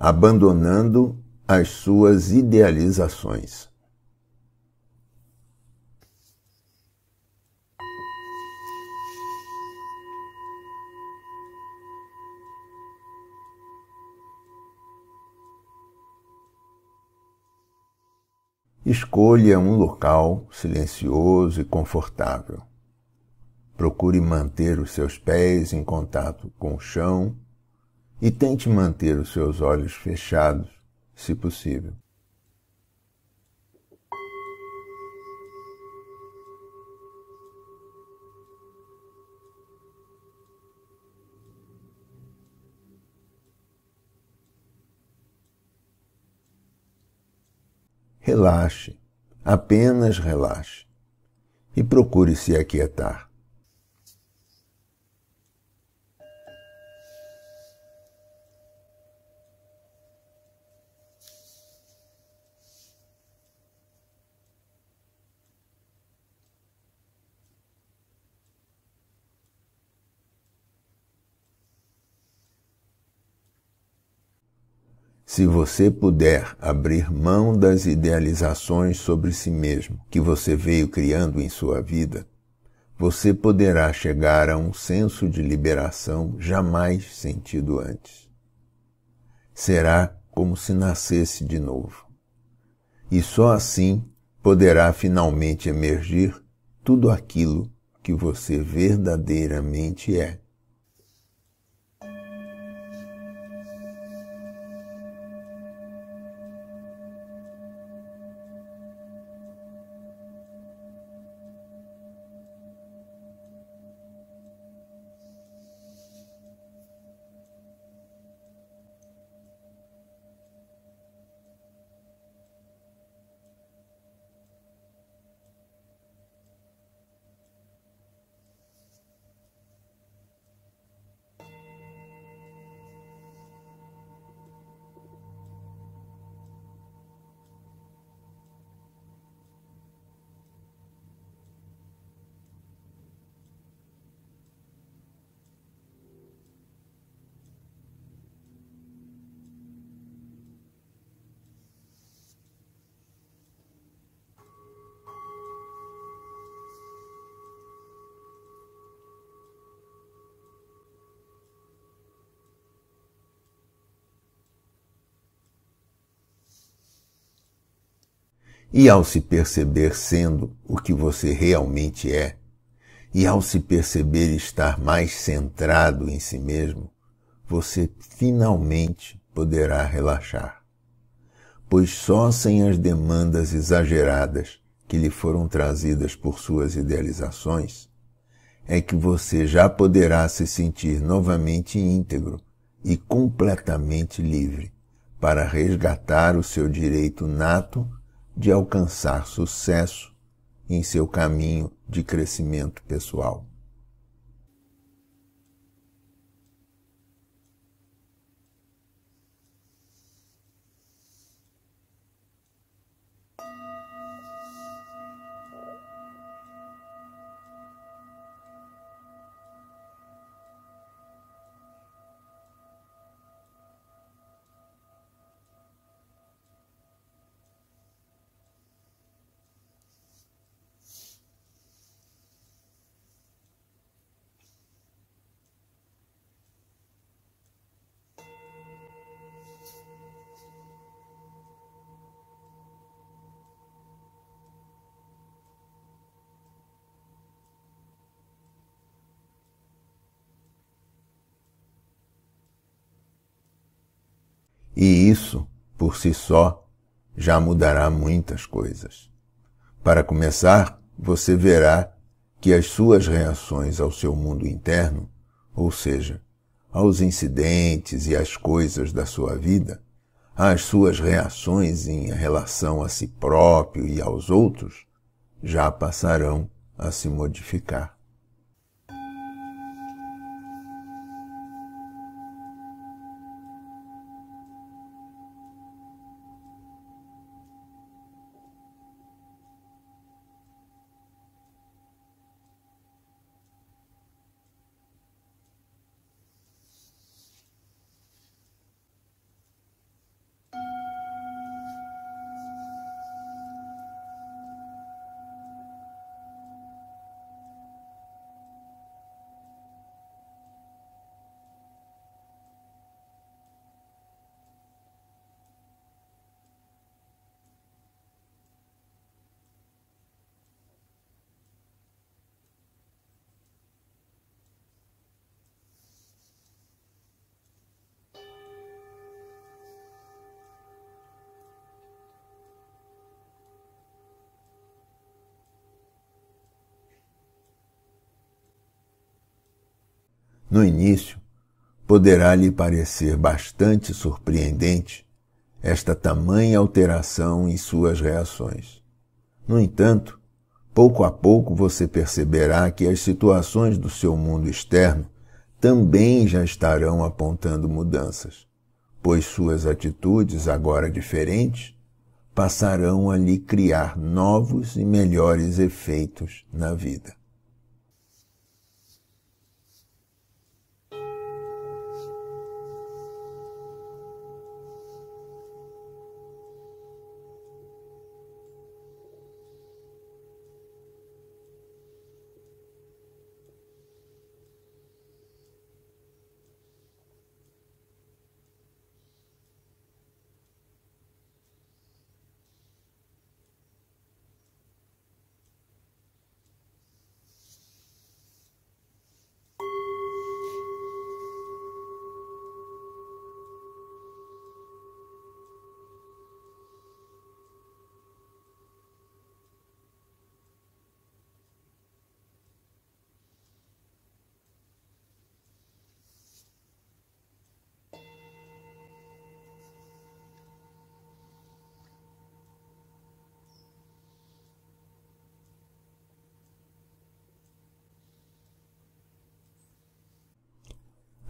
abandonando as suas idealizações. Escolha um local silencioso e confortável. Procure manter os seus pés em contato com o chão e tente manter os seus olhos fechados, se possível. Relaxe, apenas relaxe e procure se aquietar. Se você puder abrir mão das idealizações sobre si mesmo que você veio criando em sua vida, você poderá chegar a um senso de liberação jamais sentido antes. Será como se nascesse de novo. E só assim poderá finalmente emergir tudo aquilo que você verdadeiramente é. E ao se perceber sendo o que você realmente é, e ao se perceber estar mais centrado em si mesmo, você finalmente poderá relaxar. Pois só sem as demandas exageradas que lhe foram trazidas por suas idealizações é que você já poderá se sentir novamente íntegro e completamente livre para resgatar o seu direito nato de alcançar sucesso em seu caminho de crescimento pessoal. E isso, por si só, já mudará muitas coisas. Para começar, você verá que as suas reações ao seu mundo interno, ou seja, aos incidentes e às coisas da sua vida, as suas reações em relação a si próprio e aos outros, já passarão a se modificar. no início, poderá lhe parecer bastante surpreendente esta tamanha alteração em suas reações. No entanto, pouco a pouco você perceberá que as situações do seu mundo externo também já estarão apontando mudanças, pois suas atitudes, agora diferentes, passarão a lhe criar novos e melhores efeitos na vida.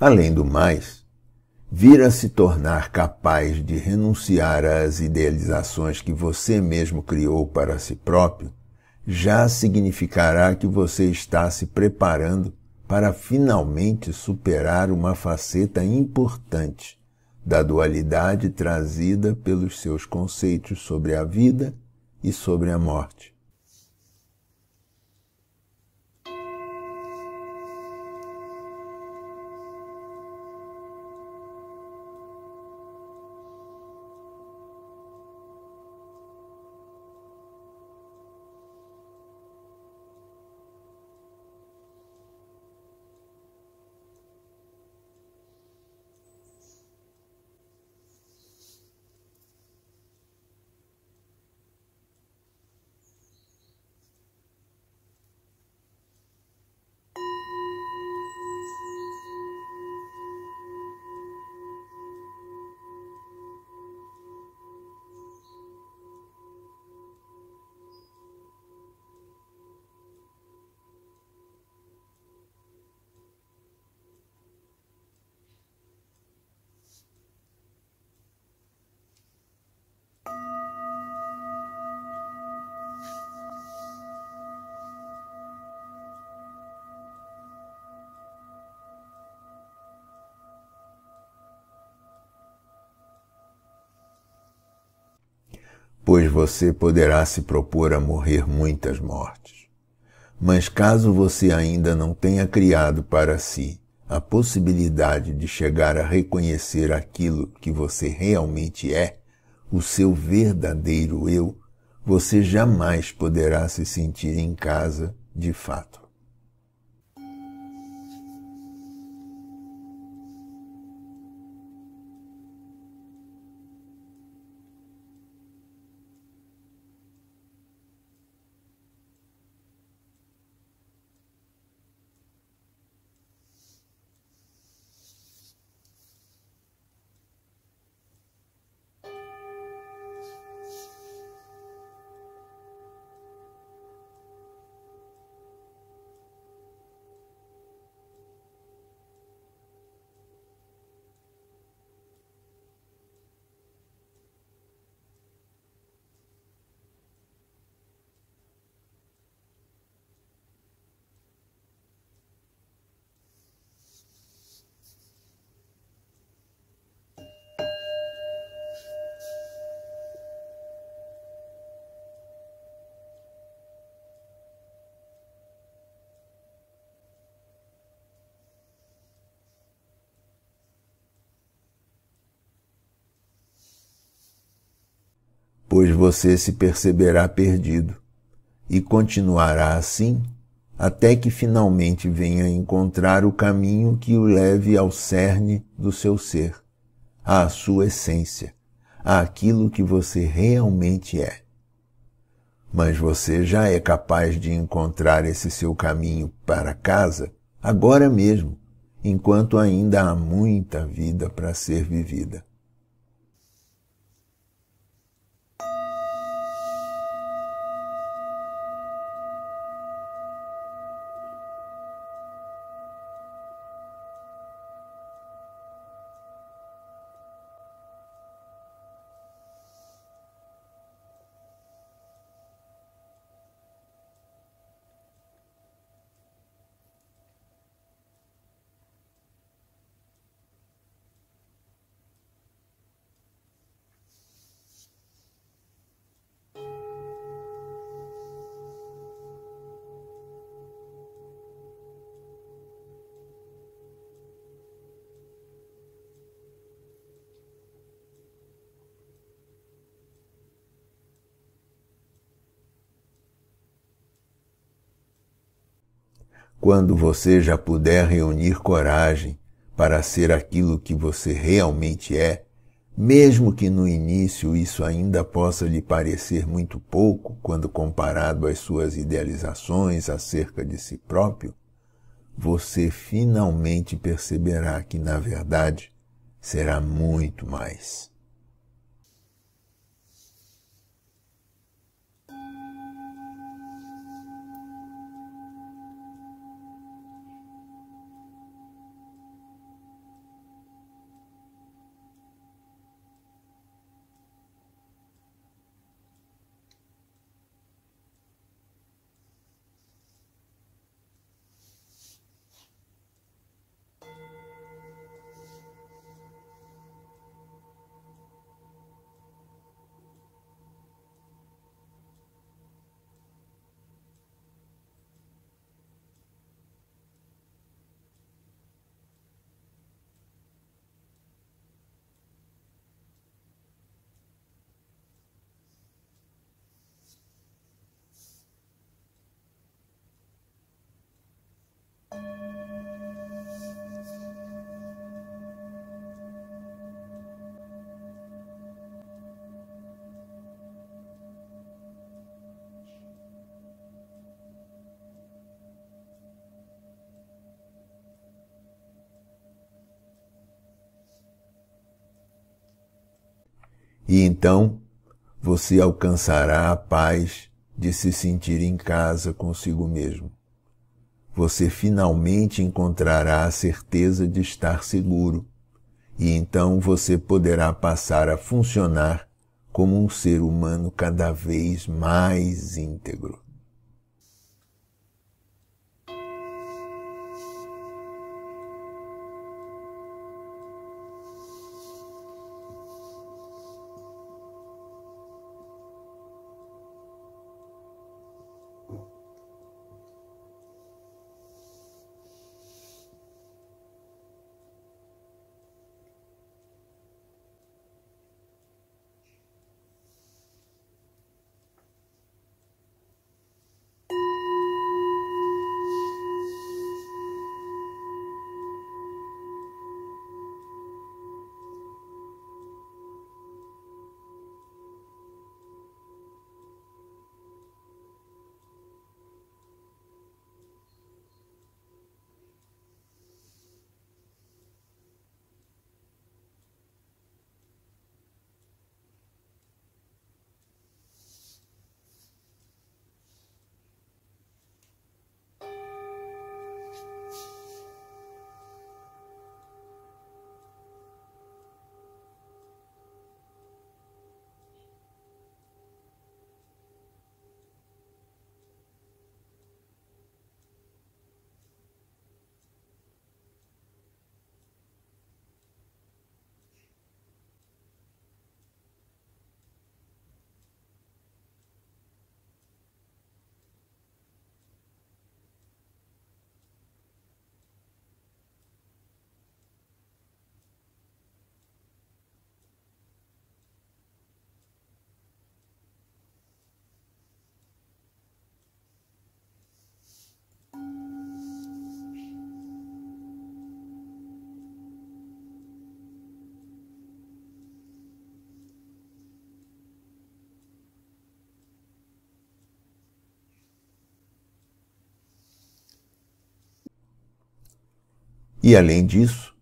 Além do mais, vir a se tornar capaz de renunciar às idealizações que você mesmo criou para si próprio já significará que você está se preparando para finalmente superar uma faceta importante da dualidade trazida pelos seus conceitos sobre a vida e sobre a morte. pois você poderá se propor a morrer muitas mortes. Mas caso você ainda não tenha criado para si a possibilidade de chegar a reconhecer aquilo que você realmente é, o seu verdadeiro eu, você jamais poderá se sentir em casa de fato. pois você se perceberá perdido, e continuará assim até que finalmente venha encontrar o caminho que o leve ao cerne do seu ser, à sua essência, àquilo que você realmente é. Mas você já é capaz de encontrar esse seu caminho para casa agora mesmo, enquanto ainda há muita vida para ser vivida. quando você já puder reunir coragem para ser aquilo que você realmente é, mesmo que no início isso ainda possa lhe parecer muito pouco quando comparado às suas idealizações acerca de si próprio, você finalmente perceberá que, na verdade, será muito mais. E então você alcançará a paz de se sentir em casa consigo mesmo. Você finalmente encontrará a certeza de estar seguro, e então você poderá passar a funcionar como um ser humano cada vez mais íntegro. E além disso,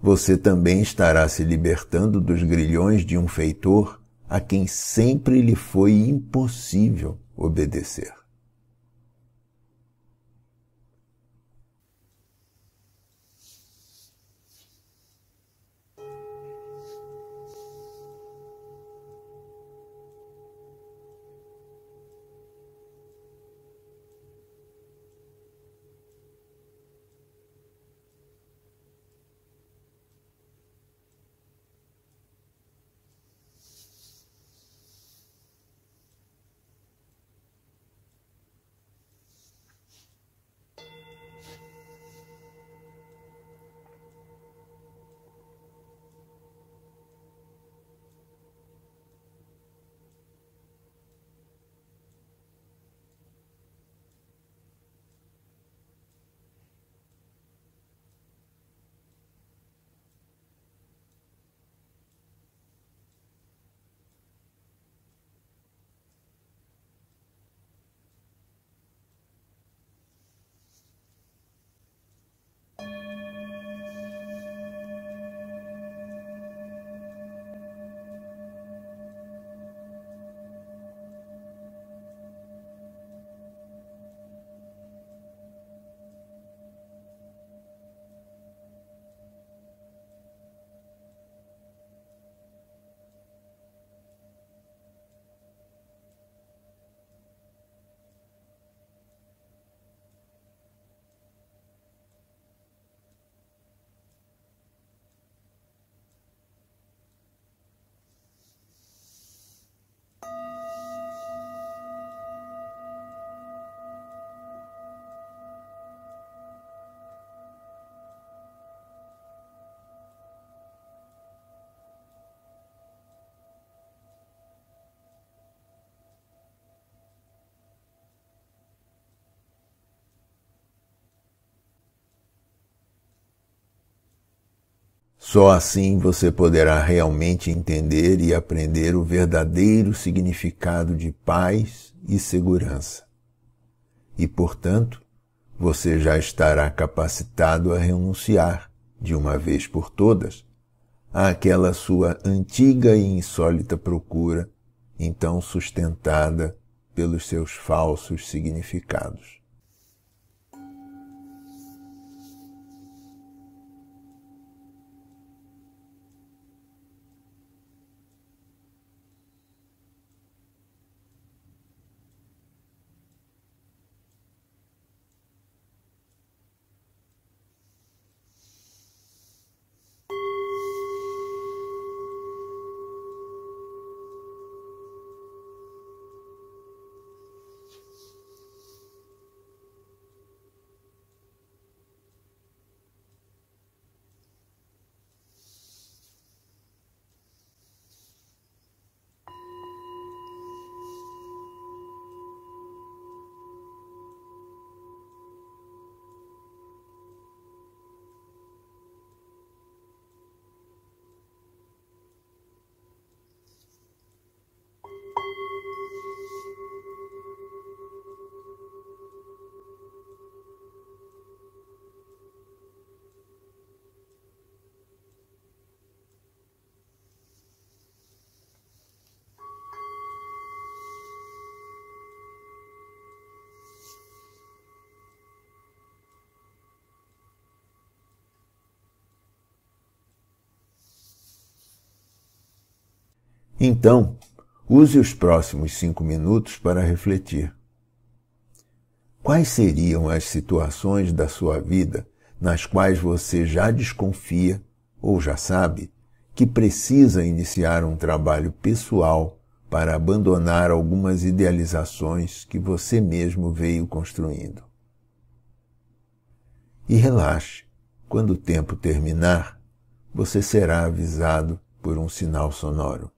você também estará se libertando dos grilhões de um feitor a quem sempre lhe foi impossível obedecer. Só assim você poderá realmente entender e aprender o verdadeiro significado de paz e segurança. E, portanto, você já estará capacitado a renunciar, de uma vez por todas, àquela sua antiga e insólita procura, então sustentada pelos seus falsos significados. Então, use os próximos cinco minutos para refletir. Quais seriam as situações da sua vida nas quais você já desconfia ou já sabe que precisa iniciar um trabalho pessoal para abandonar algumas idealizações que você mesmo veio construindo? E relaxe, quando o tempo terminar, você será avisado por um sinal sonoro.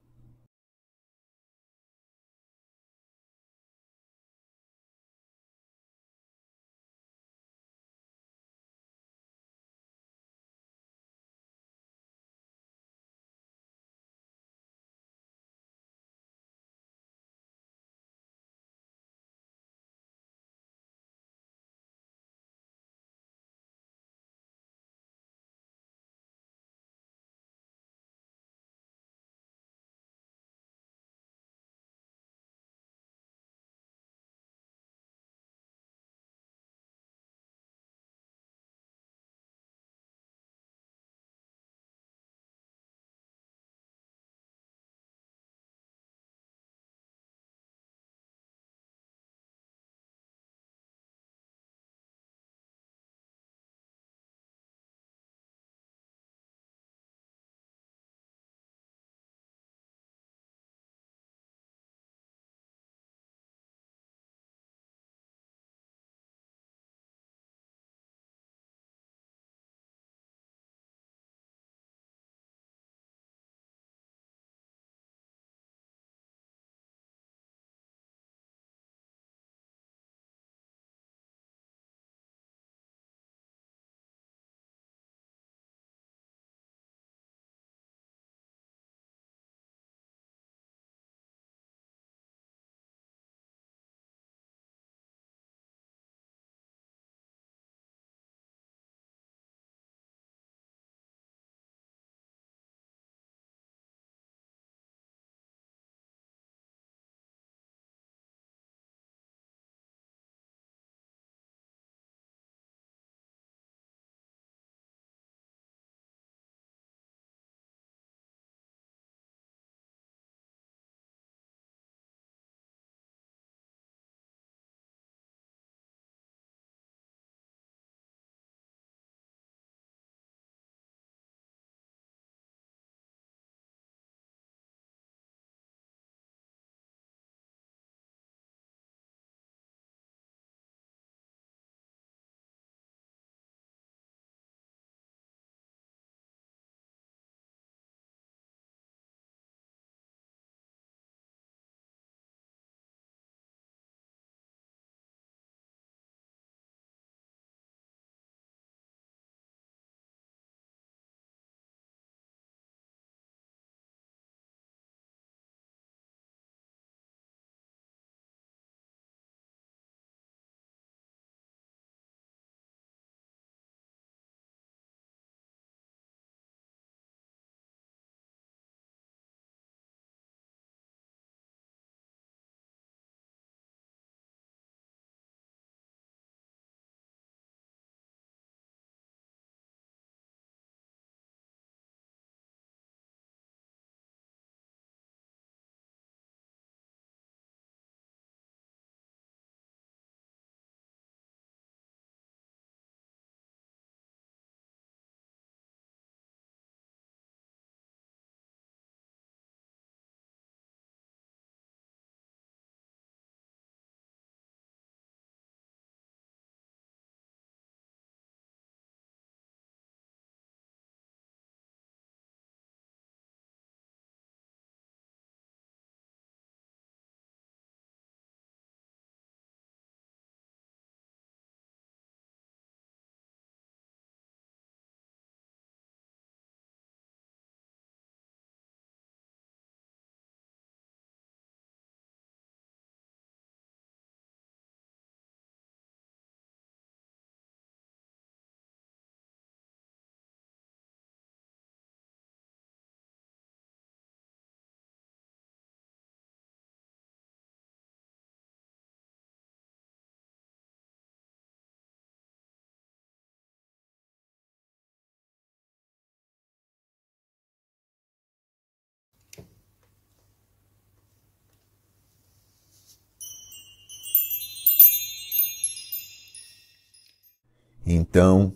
Então,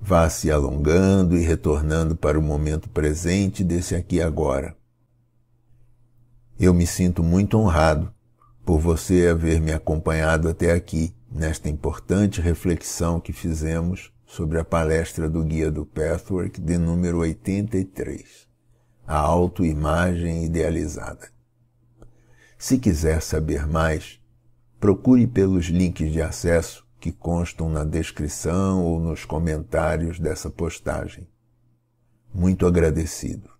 vá se alongando e retornando para o momento presente desse aqui agora. Eu me sinto muito honrado por você haver me acompanhado até aqui nesta importante reflexão que fizemos sobre a palestra do Guia do Pathwork de número 83, a autoimagem idealizada. Se quiser saber mais, procure pelos links de acesso que constam na descrição ou nos comentários dessa postagem. Muito agradecido.